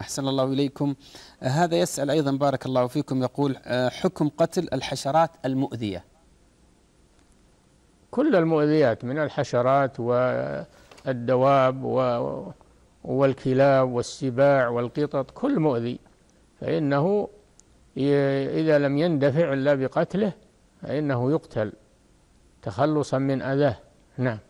أحسن الله إليكم آه، هذا يسأل أيضا بارك الله فيكم يقول آه، حكم قتل الحشرات المؤذية كل المؤذيات من الحشرات والدواب والكلاب والسباع والقطط كل مؤذي فإنه إذا لم يندفع إلا بقتله فإنه يقتل تخلصا من أذاه نعم